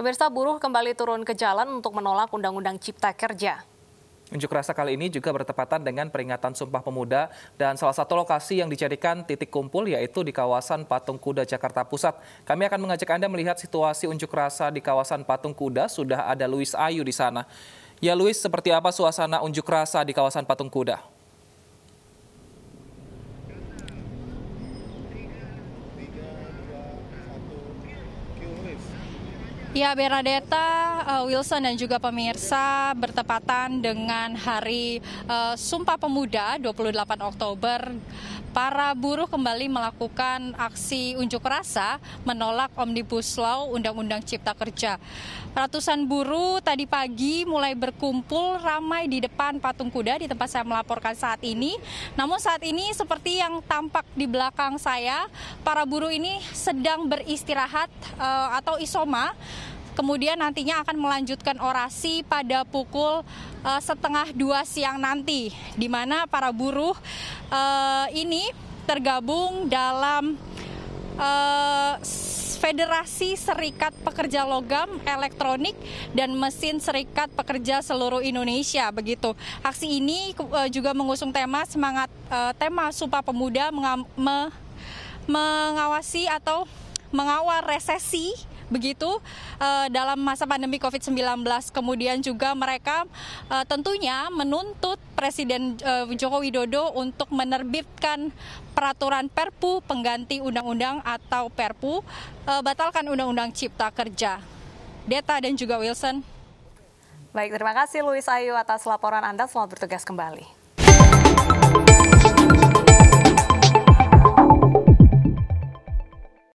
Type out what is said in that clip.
Pemirsa buruh kembali turun ke jalan untuk menolak Undang-Undang Cipta Kerja. Unjuk rasa kali ini juga bertepatan dengan peringatan Sumpah Pemuda dan salah satu lokasi yang dijadikan titik kumpul yaitu di kawasan Patung Kuda Jakarta Pusat. Kami akan mengajak Anda melihat situasi unjuk rasa di kawasan Patung Kuda. Sudah ada Luis Ayu di sana. Ya Luis, seperti apa suasana unjuk rasa di kawasan Patung Kuda? Ya, Bernadetta, eh, Wilson dan juga pemirsa bertepatan dengan hari eh, Sumpah Pemuda 28 Oktober para buruh kembali melakukan aksi unjuk rasa menolak Omnibus Law Undang-Undang Cipta Kerja. Ratusan buruh tadi pagi mulai berkumpul ramai di depan patung kuda di tempat saya melaporkan saat ini. Namun saat ini seperti yang tampak di belakang saya, para buruh ini sedang beristirahat uh, atau isoma kemudian nantinya akan melanjutkan orasi pada pukul uh, setengah dua siang nanti, di mana para buruh uh, ini tergabung dalam uh, Federasi Serikat Pekerja Logam Elektronik dan Mesin Serikat Pekerja Seluruh Indonesia begitu. Aksi ini uh, juga mengusung tema semangat uh, tema Sumpah Pemuda mengam, me, mengawasi atau mengawal resesi begitu eh, dalam masa pandemi COVID-19. Kemudian juga mereka eh, tentunya menuntut Presiden eh, Joko Widodo untuk menerbitkan peraturan Perpu pengganti undang-undang atau Perpu batalkan undang-undang Cipta Kerja. Deta dan juga Wilson. Baik, terima kasih louis Ayu atas laporan Anda. Selamat bertugas kembali.